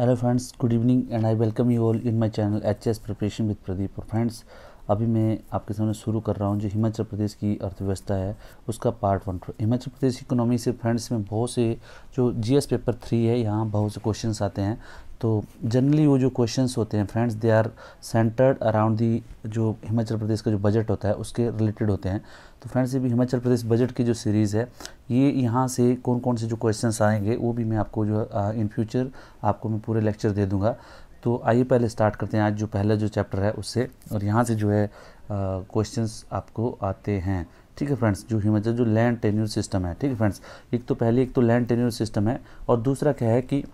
hello friends good evening and I welcome you all in my channel H S preparation with Pradeep और friends अभी मैं आपके सामने शुरू कर रहा हूँ जो हिमाचल प्रदेश की अर्थव्यवस्था है उसका part one Himachal Pradesh economy से फ्रेंड्स में बहुत से जो जीएस पेपर थ्री है यहाँ बहुत से क्वेश्चन आते हैं तो जनरली वो जो क्वेश्चन होते हैं friends they are centered around the जो हिमाचल प्रदेश का जो बजट होता है उसके रिलेटेड होते हैं तो फ्रेंड्स ये भी हिमाचल प्रदेश बजट की जो सीरीज़ है ये यहाँ से कौन कौन से जो क्वेश्चंस आएंगे वो भी मैं आपको जो इन फ्यूचर आपको मैं पूरे लेक्चर दे दूँगा तो आइए पहले स्टार्ट करते हैं आज जो पहला जो चैप्टर है उससे और यहाँ से जो है क्वेश्चन आपको आते हैं ठीक है फ्रेंड्स जो हिमाचल जो लैंड टेन्यूर सिस्टम है ठीक है फ्रेंड्स एक तो पहले एक तो लैंड टेन्यूर सिस्टम है और दूसरा क्या है कि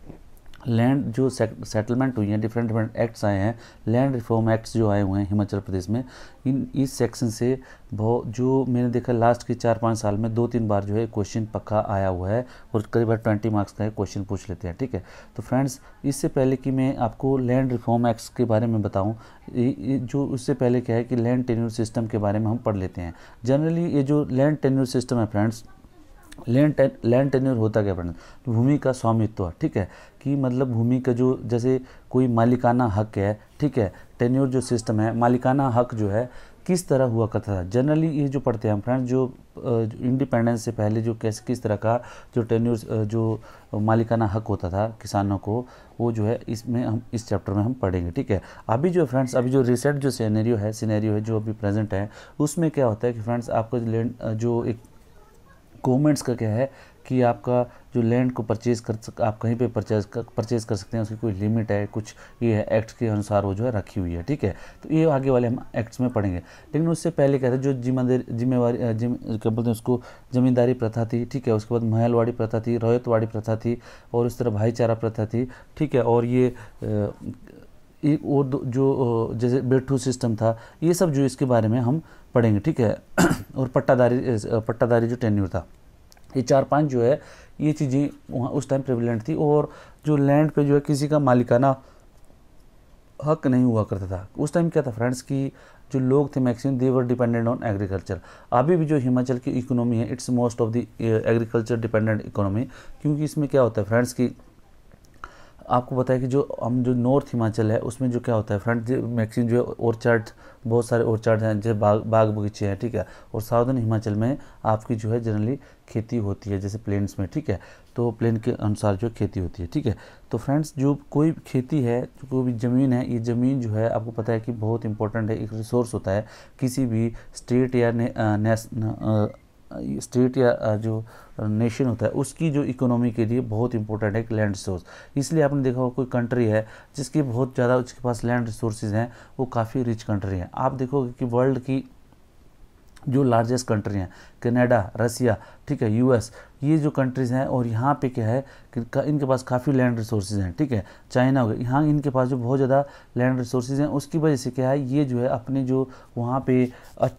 लैंड जो सेटलमेंट हुई हैं डिफरेंट डिफरेंट एक्ट्स आए हैं लैंड रिफॉर्म एक्ट्स जो आए हुए हैं हिमाचल प्रदेश में इन इस सेक्शन से बहुत जो मैंने देखा लास्ट के चार पाँच साल में दो तीन बार जो है क्वेश्चन पक्का आया हुआ है और करीब ट्वेंटी मार्क्स का क्वेश्चन पूछ लेते हैं ठीक है तो फ्रेंड्स इससे पहले कि मैं आपको लैंड रिफॉर्म एक्ट्स के बारे में बताऊँ जो उससे पहले क्या है कि लैंड टेन्यूर सिस्टम के बारे में हम पढ़ लेते हैं जनरली ये जो लैंड टेन्यूर सिस्टम है friends land ten, land tenure होता क्या पंडित तो भूमि का स्वामित्व ठीक है कि मतलब भूमि का जो जैसे कोई मालिकाना हक है ठीक है टेन्योर जो सिस्टम है मालिकाना हक जो है किस तरह हुआ करता था जनरली ये जो पढ़ते हैं फ्रेंड जो इंडिपेंडेंस से पहले जो कैसे किस तरह का जो टेन्योर जो मालिकाना हक होता था किसानों को वो जो है इसमें हम इस चैप्टर में हम पढ़ेंगे ठीक है अभी जो फ्रेंड्स अभी जो रिसेंट जो सीनेरियो है सीनेरियो है जो अभी प्रेजेंट है उसमें क्या होता है कि फ्रेंड्स आपका लैंड जो एक गवर्नमेंट्स का क्या है कि आपका जो लैंड को परचेज कर सक आप कहीं पे परचेज कर परचेज कर सकते हैं उसकी कोई लिमिट है कुछ ये है एक्ट के अनुसार वो जो है रखी हुई है ठीक है तो ये आगे वाले हम एक्ट्स में पढ़ेंगे लेकिन उससे पहले कहते हैं जो जिम्मेदारी जिम्मेवारी जिम क्या बोलते हैं उसको जमींदारी प्रथा थी ठीक है उसके बाद महलवाड़ी प्रथा थी रोयतवाड़ी प्रथा थी और उस तरह भाईचारा प्रथा थी ठीक है और ये एक और जो जैसे बेठू सिस्टम था ये सब जो इसके बारे में हम पढ़ेंगे ठीक है और पट्टादारी पट्टादारी जो टेन्यूर था ये चार पाँच जो है ये चीज़ें वहाँ उस टाइम प्रेवलेंट थी और जो लैंड पे जो है किसी का मालिकाना हक नहीं हुआ करता था उस टाइम क्या था फ्रेंड्स की जो लोग थे maximum they were dependent on agriculture अभी भी जो हिमाचल की इकोनॉमी है it's most of the agriculture dependent economy क्योंकि इसमें क्या होता है फ्रेंड्स की आपको बताया कि जो हम जो नॉर्थ हिमाचल है उसमें जो क्या होता है फ्रंट मैक्सिम जो है ऑर्चर्ड बहुत सारे ऑर्चर्ड हैं जैसे बाग बाग बगीचे हैं ठीक है और साउदर्न हिमाचल में आपकी जो है जनरली खेती होती है जैसे प्लेन्स में ठीक है तो प्लेन के अनुसार जो खेती होती है ठीक है तो फ्रेंड्स जो कोई खेती है जो कोई भी ज़मीन है ये ज़मीन जो है आपको पता है कि बहुत इंपॉर्टेंट है एक रिसोर्स होता है किसी भी स्टेट या ने, आ, आ, स्टेट या जो नेशन होता है उसकी जो इकोनॉमी के लिए बहुत इंपॉर्टेंट है लैंड रिसोर्स इसलिए आपने देखा होगा कोई कंट्री है जिसकी बहुत ज़्यादा उसके पास लैंड रिसोर्सेज हैं वो काफ़ी रिच कंट्री हैं आप देखोगे कि वर्ल्ड की जो लार्जेस्ट कंट्री हैं कनाडा रसिया ठीक है यूएस ये जो कंट्रीज़ हैं और यहाँ पे क्या है कि इनके पास काफ़ी लैंड रिसोर्सेज हैं ठीक है चाइना हो गया यहाँ इनके पास जो बहुत ज़्यादा लैंड रिसोर्सेज हैं उसकी वजह से क्या है ये जो है अपने जो वहाँ पे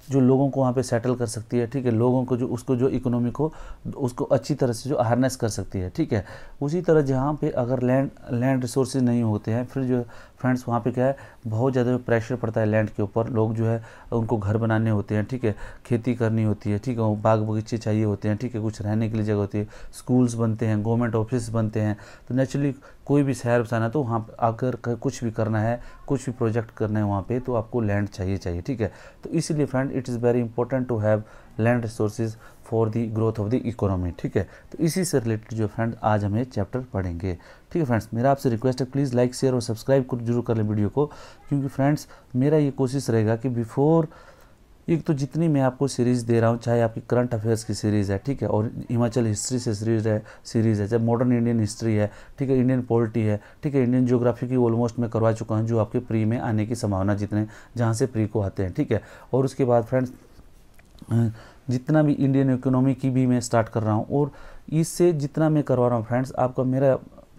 जो लोगों को वहाँ पे सेटल कर सकती है ठीक है लोगों को जो उसको जो इकोनॉमी को उसको अच्छी तरह से जो हारनेस कर सकती है ठीक है उसी तरह जहाँ पर अगर लैंड लैंड रिसोर्सेज नहीं होते हैं फिर जो फ्रेंड्स वहाँ पर क्या है बहुत ज़्यादा प्रेशर पड़ता है लैंड के ऊपर लोग जो है उनको घर बनाने होते हैं ठीक है खेती करनी होती है ठीक है बाग बगीचे चाहिए होते हैं हैं ठीक है कुछ रहने के लिए जगह होती है स्कूल्स बनते हैं गवर्नमेंट ऑफिस बनते हैं तो नेचुरली कोई भी शहर बसाना तो वहाँ आकर कुछ भी करना है कुछ भी प्रोजेक्ट करना है वहाँ पे तो आपको लैंड चाहिए चाहिए ठीक है तो इसीलिए friend it is very important to have land resources for the growth of the economy ठीक है तो इसी से रिलेटेड जो फ्रेंड आज हमें चैप्टर पढ़ेंगे ठीक है फ्रेंड्स मेरा आपसे रिक्वेस्ट है प्लीज़ लाइक शेयर और सब्सक्राइब जरूर कर लें वीडियो को क्योंकि फ्रेंड्स मेरा ये कोशिश रहेगा कि बिफोर एक तो जितनी मैं आपको सीरीज़ दे रहा हूँ चाहे आपकी करंट अफेयर्स की सीरीज़ है ठीक है और हिमाचल हिस्ट्री से सीरीज़ है सीरीज़ है चाहे मॉडर्न इंडियन हिस्ट्री है ठीक है इंडियन पॉलिटी है ठीक है इंडियन जियोग्राफी की ऑलमोस्ट मैं करवा चुका हूँ जो आपके प्री में आने की संभावना जितने जहाँ से प्री को आते हैं ठीक है और उसके बाद फ्रेंड्स जितना भी इंडियन इकोनॉमी की भी मैं स्टार्ट कर रहा हूँ और इससे जितना मैं करवा रहा हूँ फ्रेंड्स आपका मेरा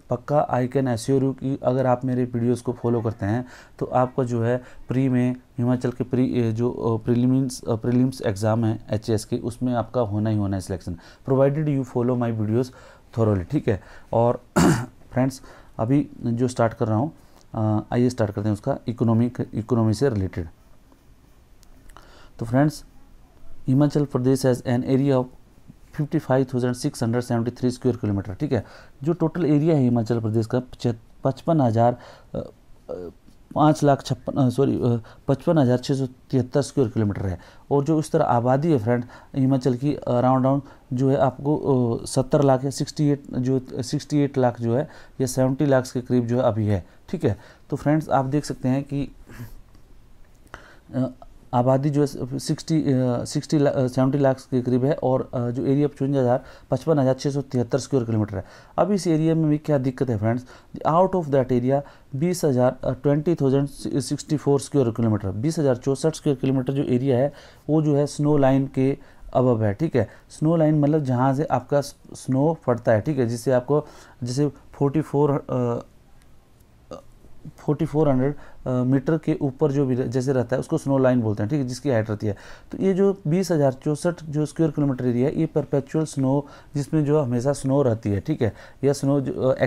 पक्का आई कैन एश्योर यू कि अगर आप मेरे वीडियोस को फॉलो करते हैं तो आपका जो है प्री में हिमाचल के प्री जो प्रीलिम्स प्रीलिम्स एग्ज़ाम है एच के उसमें आपका होना ही होना है selection provided you follow my videos thoroughly ठीक है और फ्रेंड्स अभी जो स्टार्ट कर रहा हूँ आइए स्टार्ट करते हैं उसका इकोनॉमिक इकोनॉमी से रिलेटेड तो friends Himachal Pradesh has an area of fifty five thousand six hundred seventy three square kilometer ठीक है जो टोटल एरिया है हिमाचल प्रदेश का पचपन हज़ार पाँच लाख छप्पन सॉरी पचपन हज़ार छः सौ तिहत्तर स्क्वायर किलोमीटर है और जो इस तरह आबादी है फ्रेंड हिमाचल की अराउंड अराउंड जो है आपको सत्तर लाख या सिक्सटी एट जो सिक्सटी एट लाख जो है या सेवेंटी लाख के करीब जो है अभी है ठीक है तो फ्रेंड्स आप देख सकते हैं कि आबादी जो है सिक्सटी सिक्सटी सेवेंटी लाख के करीब है और जो एरिया पचवंजा हज़ार पचपन हज़ार छः सौ तिहत्तर स्क्वेयर किलोमीटर है अब इस एरिया में भी क्या दिक्कत है friends out of that area बीस हज़ार twenty thousand sixty four square kilometer बीस हज़ार चौंसठ स्क्वेयर किलोमीटर जो एरिया है वो जो है स्नो लाइन के अब है ठीक है स्नो लाइन मतलब जहाँ से आपका स्नो फटता है ठीक है जिससे आपको जैसे फोर्टी फोर 4400 मीटर के ऊपर जो भी जैसे रहता है उसको स्नो लाइन बोलते हैं ठीक है जिसकी हाइट रहती है तो ये जो बीस हज़ार चौंसठ जो स्क्वायर किलोमीटर एरिया है ये परपेचुअल स्नो जिसमें जो हमेशा स्नो रहती है ठीक है या स्नो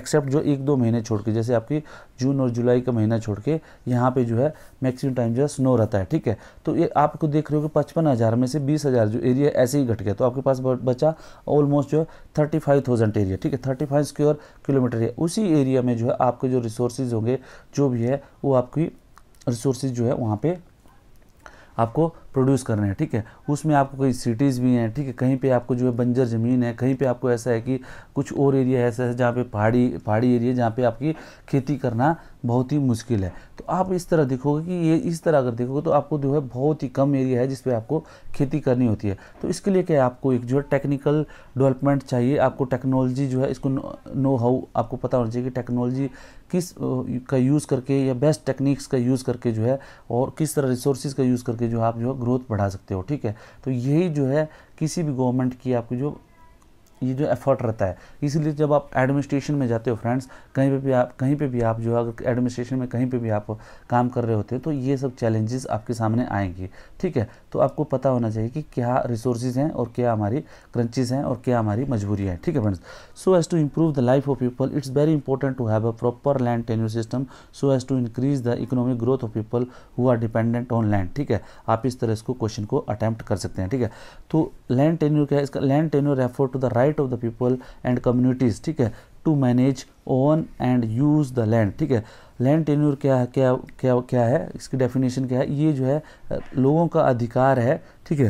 एक्सेप्ट जो एक दो महीने छोड़ के जैसे आपकी जून और जुलाई का महीना छोड़ के यहाँ पे जो है मैक्सिमम टाइम जो है स्नो रहता है ठीक है तो ये आपको देख रहे हो कि पचपन हज़ार में से बीस हज़ार जो एरिया ऐसे ही घट गया तो आपके पास बचा ऑलमोस्ट जो है थर्टी फाइव एरिया ठीक है thirty five square kilometer area उसी एरिया में जो है आपके जो रिसोर्सेज होंगे जो जो भी है वो आपकी रिसोर्स जो है वहाँ पर आपको प्रोड्यूस करना है ठीक है उसमें आपको कई सिटीज़ भी हैं ठीक है कहीं पे आपको जो है बंजर ज़मीन है कहीं पे आपको ऐसा है कि कुछ और एरिया ऐसा है जहाँ पे पहाड़ी पहाड़ी एरिया जहाँ पे आपकी खेती करना बहुत ही मुश्किल है तो आप इस तरह देखोगे कि ये इस तरह अगर देखोगे तो आपको जो है बहुत ही कम एरिया है जिसपे आपको खेती करनी होती है तो इसके लिए क्या आपको एक जो है टेक्निकल डेवलपमेंट चाहिए आपको टेक्नोलॉजी जो है इसको नो हाउ आपको पता होना चाहिए कि टेक्नोलॉजी किस का यूज़ करके या बेस्ट टेक्निक्स का यूज़ करके जो है और किस तरह रिसोर्सेज का यूज़ करके जो आप जो है ग्रोथ बढ़ा सकते हो ठीक है तो यही जो है किसी भी गवर्नमेंट की आपकी जो ये जो एफर्ट रहता है इसीलिए जब आप एडमिनिस्ट्रेशन में जाते हो फ्रेंड्स कहीं पे भी आप कहीं पे भी आप जो है एडमिनिस्ट्रेशन में कहीं पे भी आप काम कर रहे होते हैं तो ये सब चैलेंजेस आपके सामने आएंगे ठीक है तो आपको पता होना चाहिए कि क्या रिसोर्सेज हैं और क्या हमारी क्रंचेज हैं और क्या हमारी मजबूरी है ठीक है friends so as to improve the life of people it's very important to have a proper land tenure system so as to increase the economic growth of people who are dependent on land ठीक है आप इस तरह इसको question को attempt कर सकते हैं ठीक है तो लैंड टेन्यू क्या है इसका land tenure refer to the right right of the people and communities ठीक है to manage own and use the land ठीक है लैंड टेन्यूर क्या क्या क्या क्या है इसकी डेफिनेशन क्या है ये जो है लोगों का अधिकार है ठीक है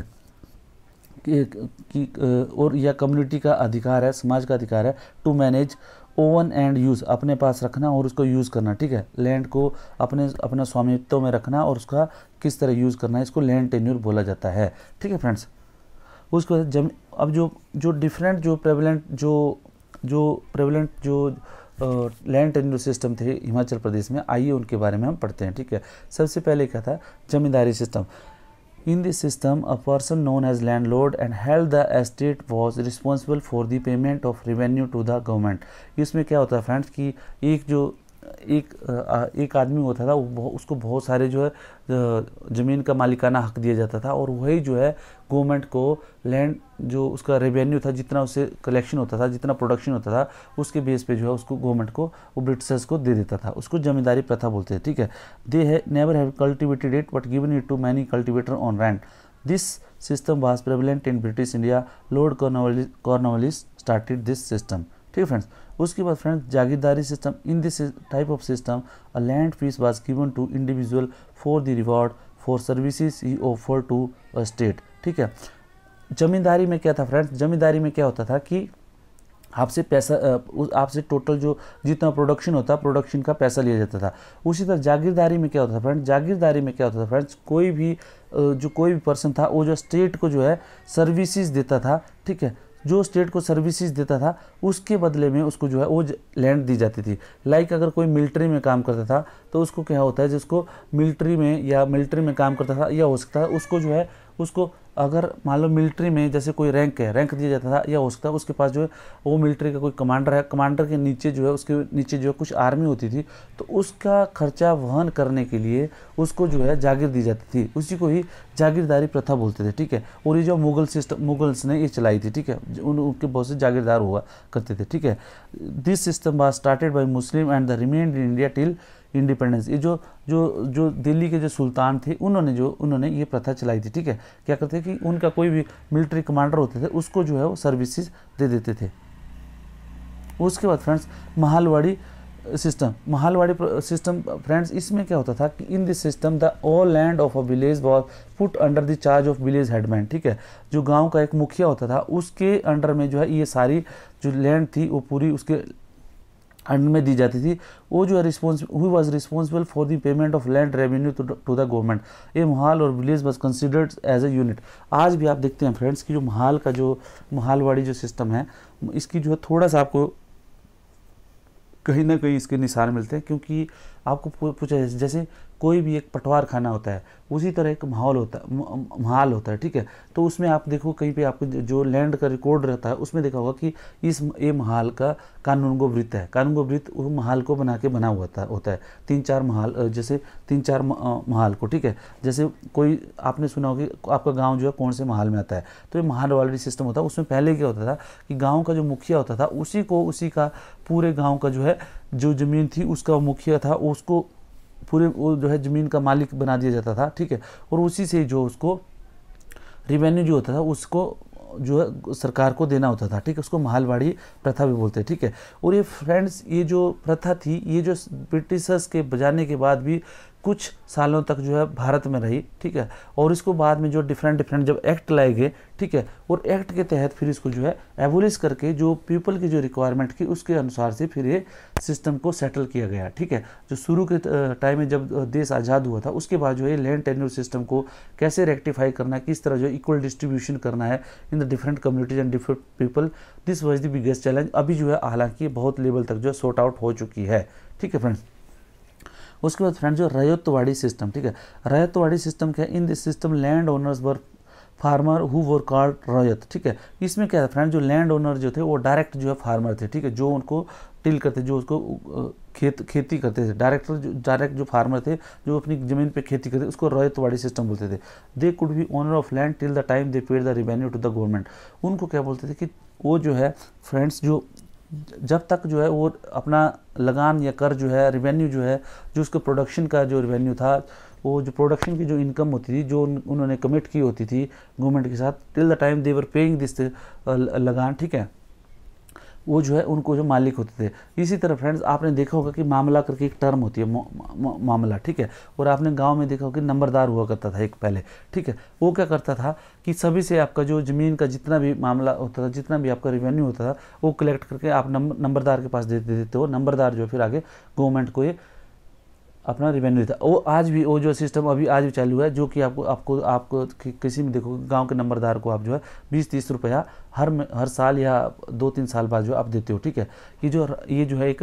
कि, कि और या कम्युनिटी का अधिकार है समाज का अधिकार है to manage own and use अपने पास रखना और उसको यूज़ करना ठीक है लैंड को अपने अपना स्वामित्व में रखना और उसका किस तरह यूज़ करना है इसको लैंड टेन्यूर बोला जाता है ठीक है फ्रेंड्स उसके बाद जब अब जो जो डिफरेंट जो प्रेवलेंट जो जो प्रेवलेंट जो लैंड टेन्यूर सिस्टम थे हिमाचल प्रदेश में आइए उनके बारे में हम पढ़ते हैं ठीक है सबसे पहले क्या था zamindari system in this system a person known as landlord and held the estate was responsible for the payment of revenue to the government इसमें क्या होता है फ्रेंड्स कि एक जो एक एक आदमी होता था उसको बहुत सारे जो है ज़मीन का मालिकाना हक दिया जाता था और वही जो है गवर्नमेंट को लैंड जो उसका रेवेन्यू था जितना उससे कलेक्शन होता था जितना प्रोडक्शन होता था उसके बेस पे जो है उसको गवर्नमेंट को वो ब्रिटिशर्स को दे देता था उसको जमींदारी प्रथा बोलते हैं ठीक है दे है never have cultivated it but given it to many cultivator on rent this system was prevalent in British India lord Cornwallis Cornwallis started this system ठीक है फ्रेंड्स उसके बाद friends jagirdari system in this type of system a land piece was given to individual for the reward for services he offer to a state ठीक है जमींदारी में क्या था friends जमींदारी में क्या होता था कि आपसे पैसा आपसे टोटल जो जितना प्रोडक्शन होता प्रोडक्शन का पैसा लिया जाता था उसी तरह जागीरदारी में क्या होता था फ्रेंड्स जागीरदारी में क्या होता था फ्रेंड्स कोई भी जो कोई भी पर्सन था वो जो स्टेट को जो है सर्विसेज देता था ठीक है जो स्टेट को सर्विसेज देता था उसके बदले में उसको जो है वो लैंड दी जाती थी लाइक अगर कोई मिलिट्री में काम करता था तो उसको क्या होता है जिसको मिलिट्री में या मिलिट्री में काम करता था या हो सकता है उसको जो है उसको अगर मान लो मिलिट्री में जैसे कोई रैंक है रैंक दिया जाता था या हो सकता है उसके पास जो है वो मिलिट्री का कोई कमांडर है कमांडर के नीचे जो है उसके नीचे जो है कुछ आर्मी होती थी तो उसका खर्चा वहन करने के लिए उसको जो है जागीर दी जाती थी उसी को ही जागीरदारी प्रथा बोलते थे ठीक है और ये जो मुगल सिस्टम मुगल्स ने ये चलाई थी ठीक है उन उनके बहुत से जागीरदार हुआ करते थे ठीक है this system was started by Muslim and the remain in India till independence ये जो जो जो दिल्ली के जो सुल्तान थे उन्होंने जो उन्होंने ये प्रथा चलाई थी ठीक है क्या करते कि उनका कोई भी मिलिट्री कमांडर होते थे उसको जो है वो सर्विसेज दे देते थे उसके बाद friends mahalwari system mahalwari system friends इसमें क्या होता था कि in this system the all land of a village was put under the charge of village headman ठीक है जो गांव का एक मुखिया होता था उसके अंडर में जो है ये सारी जो लैंड थी वो पूरी उसके अंड में दी जाती थी वो जो है response who was responsible for the payment of land revenue to the government ये महाल और village was considered as a unit आज भी आप देखते हैं फ्रेंड्स कि जो महाल का जो महालवाड़ी जो सिस्टम है इसकी जो है थोड़ा सा आपको कहीं ना कहीं इसके निशान मिलते हैं क्योंकि आपको पूछा जैसे कोई भी एक पटवार खाना होता है उसी तरह एक माहौल होता है महाल होता है ठीक है तो उसमें आप देखो कहीं पे आपको जो लैंड का रिकॉर्ड रहता है उसमें देखा होगा कि इस ये महाल का कानूनगो वृत्त है कानूनगो वृत्त वो महाल को बना के बना हुआ था होता है तीन चार महाल जैसे तीन चार महाल को ठीक है जैसे कोई आपने सुना होगा कि आपका गाँव जो है कौन से महाल में आता है तो ये महाल वाली सिस्टम होता है उसमें पहले क्या होता था कि गाँव का जो मुखिया होता था उसी को उसी का पूरे गाँव का जो है जो ज़मीन थी उसका मुखिया था उसको पूरे वो जो है ज़मीन का मालिक बना दिया जाता था ठीक है और उसी से जो उसको रिवेन्यू जो होता था उसको जो है सरकार को देना होता था ठीक है उसको महालवाड़ी प्रथा भी बोलते हैं ठीक है और ये फ्रेंड्स ये जो प्रथा थी ये जो ब्रिटिशर्स के बजाने के बाद भी कुछ सालों तक जो है भारत में रही ठीक है और इसको बाद में जो डिफरेंट डिफरेंट जब एक्ट लाए गए ठीक है और एक्ट के तहत फिर इसको जो है एबोलिश करके जो पीपल की जो रिक्वायरमेंट की उसके अनुसार से फिर ये सिस्टम को सेटल किया गया ठीक है जो शुरू के टाइम में जब देश आज़ाद हुआ था उसके बाद जो है लैंड टेन्यूर सिस्टम को कैसे रेक्टिफाई करना है किस तरह जो इक्वल डिस्ट्रीब्यूशन करना है in the different communities and different people this was the biggest challenge अभी जो है हालांकि बहुत लेवल तक जो है शॉर्ट आउट हो चुकी है ठीक है फ्रेंड्स उसके बाद फ्रेंड जो रयतवाड़ी सिस्टम ठीक है रयतवाड़ी सिस्टम क्या है in this system land owners were farmer who were called ryot ठीक है इसमें क्या है फ्रेंड जो लैंड ओनर जो थे वो डायरेक्ट जो है फार्मर थे ठीक है जो उनको टिल करते जो उसको खेत खेती करते थे डायरेक्टर जो डायरेक्ट जो फार्मर थे जो अपनी जमीन पे खेती करते उसको रजतवाड़ी सिस्टम बोलते थे they could be owner of land till the time they paid the revenue to the government उनको क्या बोलते थे कि वो जो है फ्रेंड्स जो जब तक जो है वो अपना लगान या कर जो है रिवेन्यू जो है जो उसके प्रोडक्शन का जो रिवेन्यू था वो जो प्रोडक्शन की जो इनकम होती थी जो उन्होंने कमिट की होती थी गवर्नमेंट के साथ till the time they were paying this lagaan ठीक है वो जो है उनको जो मालिक होते थे इसी तरह फ्रेंड्स आपने देखा होगा कि मामला करके एक टर्म होती है मा, मा, मामला ठीक है और आपने गांव में देखा होगा कि नंबरदार हुआ करता था एक पहले ठीक है वो क्या करता था कि सभी से आपका जो ज़मीन का जितना भी मामला होता था जितना भी आपका रिवेन्यू होता था वो कलेक्ट करके आप नंबरदार के पास दे देते हो नंबरदार जो फिर आगे गवर्नमेंट को ये अपना रेवेन्यू देता वो आज भी वो जो सिस्टम अभी आज भी चालू है जो कि आपको आपको आपको किसी में देखो गांव के नंबरदार को आप जो है बीस तीस रुपया हर हर साल या दो तीन साल बाद जो आप देते हो ठीक है ये जो ये जो है एक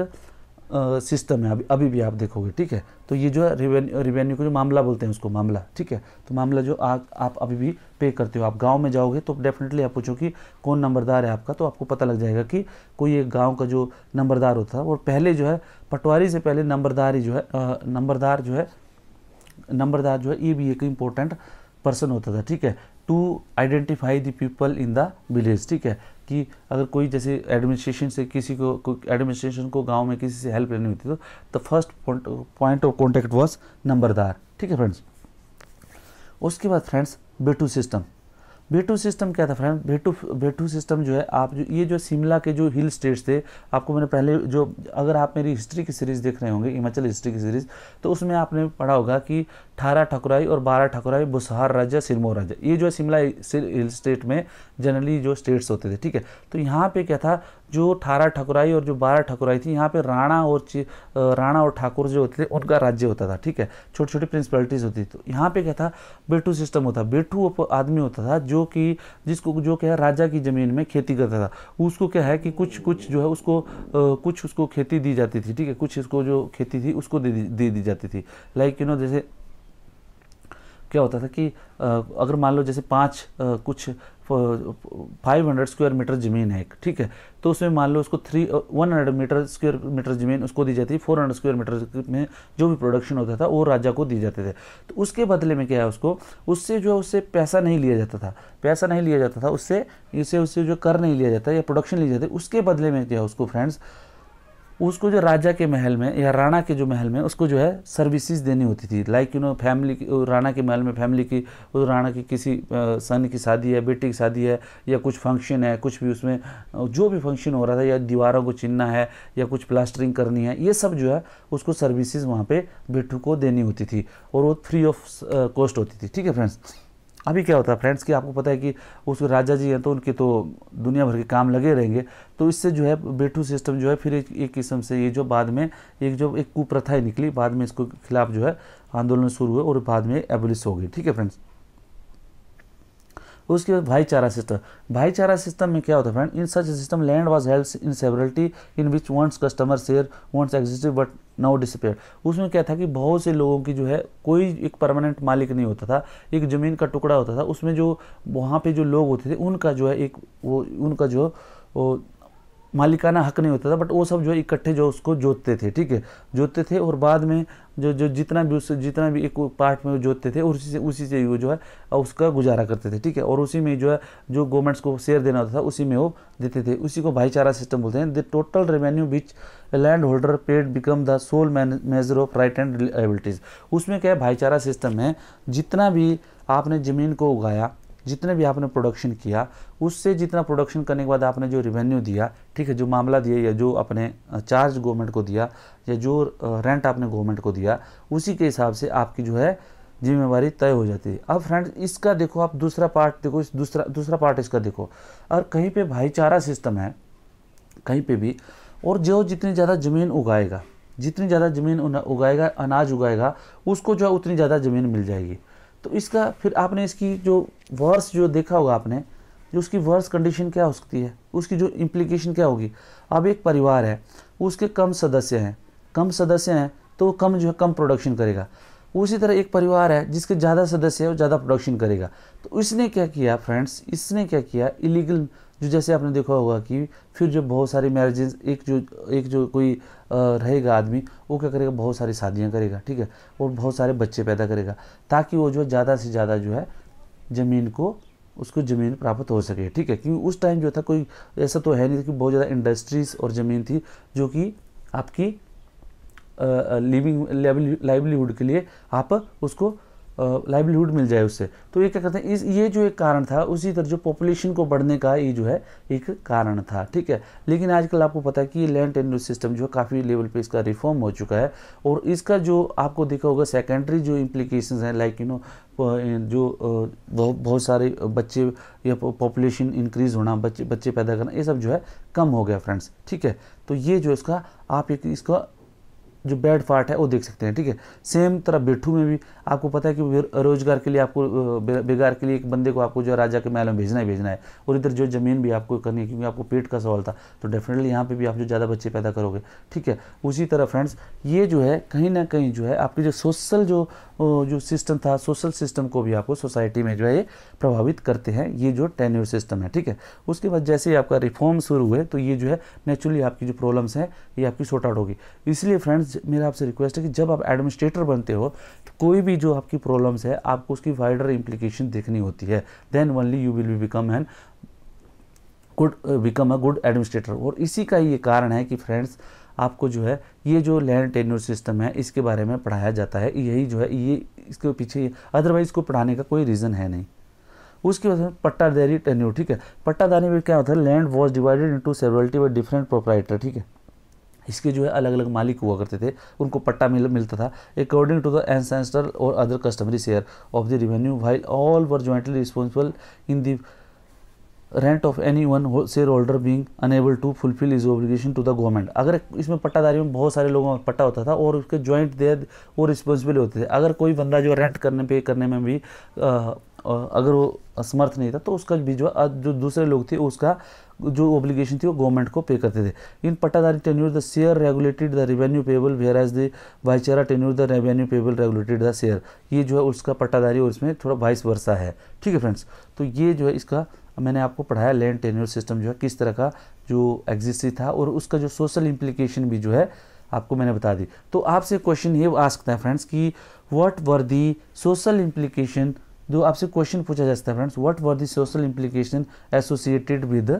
सिस्टम है अभी अभी भी आप देखोगे ठीक है तो ये जो है रिवेन्यू रिवेन्यू को जो मामला बोलते हैं उसको मामला ठीक है तो मामला जो आ, आप अभी भी पे करते हो आप गांव में जाओगे तो डेफिनेटली आप पूछो कि कौन नंबरदार है आपका तो आपको पता लग जाएगा कि कोई एक गांव का जो नंबरदार होता है और पहले जो है पटवारी से पहले नंबरदार ही जो है नंबरदार जो है नंबरदार जो है ये भी एक इम्पोर्टेंट पर्सन होता था ठीक है to identify the people in the village ठीक है कि अगर कोई जैसे एडमिनिस्ट्रेशन से किसी को एडमिनिस्ट्रेशन को गांव में किसी से हेल्प लेनी होती तो the first point of contact was numberdar ठीक है फ्रेंड्स उसके बाद फ्रेंड्स बेटू सिस्टम बेटू सिस्टम क्या था फ्रेंड बेटू बेटू सिस्टम जो है आप जो ये जो शिमला के जो हिल स्टेट्स थे आपको मैंने पहले जो अगर आप मेरी हिस्ट्री की सीरीज़ देख रहे होंगे हिमाचल हिस्ट्री की सीरीज़ तो उसमें आपने पढ़ा होगा कि अठारह ठकुराई और बारह ठकुराई बुसहार राज्य सिरमौर राज्य ये जो शिमला हिल स्टेट में जनरली जो स्टेट्स होते थे ठीक है तो यहाँ पे क्या था जो अठारह ठकुराई और जो बारह ठकुराई थी यहाँ पे राणा और राणा और ठाकुर जो होते थे उनका राज्य होता था ठीक है छोटी छोटी प्रिंसिपैलिटीज होती थी तो यहाँ पे क्या था बेटू सिस्टम होता बेटू आदमी होता था जो कि जिसको जो क्या है राजा की ज़मीन में खेती करता था उसको क्या है कि कुछ कुछ जो है उसको कुछ उसको खेती दी जाती थी ठीक है कुछ इसको जो खेती थी उसको दे दे दी जाती थी लाइक यू नो जैसे क्या होता था कि अगर मान लो जैसे पाँच कुछ फाइव हंड्रेड स्क्वायर मीटर ज़मीन है एक ठीक है तो उसमें मान लो उसको three one hundred meter square meter ज़मीन उसको दी जाती है फोर हंड्रेड स्क्वायर मीटर में जो भी प्रोडक्शन होता था वो राजा को दिए जाते थे तो उसके बदले में क्या है उसको उससे जो है उससे पैसा नहीं लिया जाता था पैसा नहीं लिया जाता था उससे इसे उससे जो कर नहीं लिया जाता या प्रोडक्शन लिया जाता उसके बदले में क्या है उसको फ्रेंड्स उसको जो राजा के महल में या राणा के जो महल में उसको जो है सर्विसेज देनी होती थी like you know family Rana के महल में फैमिली की राणा की किसी सन की शादी है बेटी की शादी है या कुछ फंक्शन है कुछ भी उसमें जो भी फंक्शन हो रहा था या दीवारों को चिनना है या कुछ प्लास्टरिंग करनी है ये सब जो है उसको सर्विसेज वहाँ पर बेटू को देनी होती थी और वो फ्री ऑफ कॉस्ट होती थी ठीक है फ्रेंड्स अभी क्या होता है फ्रेंड्स कि आपको पता है कि उसके राजा जी हैं तो उनके तो दुनिया भर के काम लगे रहेंगे तो इससे जो है बेटू सिस्टम जो है फिर एक, एक किस्म से ये जो बाद में एक जो एक कुप्रथा ही निकली बाद में इसको खिलाफ जो है आंदोलन शुरू हुए और बाद में एबुलिस हो गई ठीक है फ्रेंड्स उसके बाद भाईचारा सिस्टम भाईचारा सिस्टम में क्या होता है friend in such system land was held in severalty in which once customer share once existed but now disappear उसमें क्या था कि बहुत से लोगों की जो है कोई एक परमानेंट मालिक नहीं होता था एक ज़मीन का टुकड़ा होता था उसमें जो वहाँ पर जो लोग होते थे उनका जो है एक वो उनका जो वो मालिकाना हक नहीं होता था बट वो सब जो इकट्ठे जो उसको जोतते थे ठीक है जोतते थे और बाद में जो जो जितना भी उस जितना भी एक पार्ट में जोतते थे उसी से उसी से वो जो है उसका गुजारा करते थे ठीक है और उसी में जो है जो गवर्नमेंट्स को शेयर देना होता था उसी में वो देते थे उसी को भाईचारा सिस्टम बोलते हैं the total revenue which land holder paid become the sole measure of right and abilities उसमें क्या है भाईचारा सिस्टम है जितना भी आपने ज़मीन को उगाया जितने भी आपने प्रोडक्शन किया उससे जितना प्रोडक्शन करने के बाद आपने जो रिवेन्यू दिया ठीक है जो मामला दिया या जो अपने चार्ज गवर्नमेंट को दिया या जो रेंट आपने गवर्नमेंट को दिया उसी के हिसाब से आपकी जो है जिम्मेवारी तय हो जाती है अब फ्रेंड इसका देखो आप दूसरा पार्ट देखो इस दूसरा दूसरा पार्ट इसका देखो और कहीं पे भाईचारा सिस्टम है कहीं पे भी और जो जितनी ज़्यादा ज़मीन उगाएगा जितनी ज़्यादा ज़मीन उगाएगा अनाज उगाएगा उसको जो है उतनी ज़्यादा ज़मीन मिल जाएगी तो इसका फिर आपने इसकी जो वर्स जो देखा होगा आपने जो उसकी वर्स कंडीशन क्या हो सकती है उसकी जो इम्प्लीकेशन क्या होगी अब एक परिवार है उसके कम सदस्य हैं कम सदस्य हैं तो वो कम जो है कम प्रोडक्शन करेगा उसी तरह एक परिवार है जिसके ज़्यादा सदस्य है वो ज़्यादा प्रोडक्शन करेगा तो इसने क्या किया फ्रेंड्स इसने क्या किया इलीगल जो जैसे आपने देखा होगा कि फिर जो बहुत सारी मैरिजेस एक जो एक जो कोई रहेगा आदमी वो क्या करेगा बहुत सारी शादियाँ करेगा ठीक है और बहुत सारे बच्चे पैदा करेगा ताकि वो जो ज़्यादा से ज़्यादा जो है ज़मीन को उसको ज़मीन प्राप्त हो सके ठीक है क्योंकि उस टाइम जो था कोई ऐसा तो है नहीं कि बहुत ज़्यादा इंडस्ट्रीज़ और ज़मीन थी जो कि आपकी लिविंग लाइवलीहुड के लिए आप उसको लाइवलीहुड मिल जाए उससे तो ये क्या कहते हैं इस ये जो एक कारण था उसी तरह जो पॉपुलेशन को बढ़ने का ये जो है एक कारण था ठीक है लेकिन आजकल आपको पता है कि लैंड टेंडर सिस्टम जो है काफ़ी लेवल पे इसका रिफॉर्म हो चुका है और इसका जो आपको देखा होगा सेकेंडरी जो इम्प्लीकेशन हैं लाइक यू नो जो बहुत सारे बच्चे या पॉपुलेशन इंक्रीज होना बच्चे बच्चे पैदा करना ये सब जो है कम हो गया फ्रेंड्स ठीक है तो ये जो इसका आप एक इसका जो बैड पार्ट है वो देख सकते हैं ठीक है सेम तरह बिट्ठू में भी आपको पता है कि रोजगार के लिए आपको बेगार के लिए एक बंदे को आपको जो राजा के महल में भेजना ही भेजना है और इधर जो ज़मीन भी आपको करनी है क्योंकि आपको पेट का सवाल था तो डेफिनेटली यहाँ पे भी आप जो ज़्यादा बच्चे पैदा करोगे ठीक है उसी तरह फ्रेंड्स ये जो है कहीं ना कहीं जो है आपकी जो सोशल जो जो सिस्टम था सोशल सिस्टम को भी आपको सोसाइटी में जो है ये प्रभावित करते हैं ये जो टेन्योर सिस्टम है ठीक है उसके बाद जैसे ही आपका रिफॉर्म शुरू हुए तो ये जो है नेचुरली आपकी जो प्रॉब्लम्स हैं ये आपकी शॉर्ट आउट होगी इसलिए फ्रेंड्स मेरा आपसे रिक्वेस्ट है कि जब आप एडमिनिस्ट्रेटर बनते हो तो कोई भी जो आपकी प्रॉब्लम्स है आपको उसकी वाइडर इम्प्लीकेशन देखनी होती है then only you will be become an good become a good administrator और इसी का ये कारण है कि फ्रेंड्स आपको जो है ये जो लैंड टेन्योर सिस्टम है इसके बारे में पढ़ाया जाता है यही जो है ये इसके पीछे अदरवाइज़ इसको पढ़ाने का कोई रीज़न है नहीं उसके बाद पट्टादारी टेन्योर ठीक है पट्टादारी में क्या होता है land was divided into severalty by different proprietor ठीक है इसके जो है अलग अलग मालिक हुआ करते थे उनको पट्टा मिल मिलता था अकॉर्डिंग टू द एनसेंस्टर और other customary share of the revenue while all were jointly responsible in the event of any one share holder being unable to fulfil his obligation to the government अगर इसमें पट्टादारी में बहुत सारे लोगों का पट्टा होता था और उसके जॉइंट दे वो रिस्पॉन्सिबल होते थे अगर कोई बंदा जो रेंट करने पे करने में भी और अगर वो असमर्थ नहीं था तो उसका भी जो जो दूसरे लोग थे उसका जो ऑब्लिगेशन थी वो गवर्नमेंट को पे करते थे in pattidari tenure the share regulated the revenue payable whereas the bhaichara tenure the revenue payable regulated the share ये जो है उसका पट्टाधारी और इसमें थोड़ा बाईस वर्षा है ठीक है फ्रेंड्स तो ये जो है इसका मैंने आपको पढ़ाया लैंड टेन्यूर सिस्टम जो है किस तरह का जो एग्जिस्ट था और उसका जो सोशल इम्प्लीकेशन भी जो है आपको मैंने बता दी तो आपसे क्वेश्चन ये आ सकता है फ्रेंड्स कि what were the social implication जो आपसे क्वेश्चन पूछा जा सकता है friends what were the social implication associated with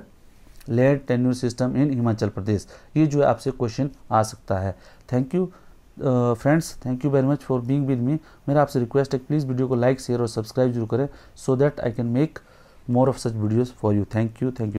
land tenure system in Himachal Pradesh ये जो है आपसे क्वेश्चन आ सकता है thank you friends thank you very much for being with me मेरा आपसे रिक्वेस्ट है प्लीज़ वीडियो को लाइक शेयर और सब्सक्राइब जरूर करें so that I can make more of such videos for you thank you thank you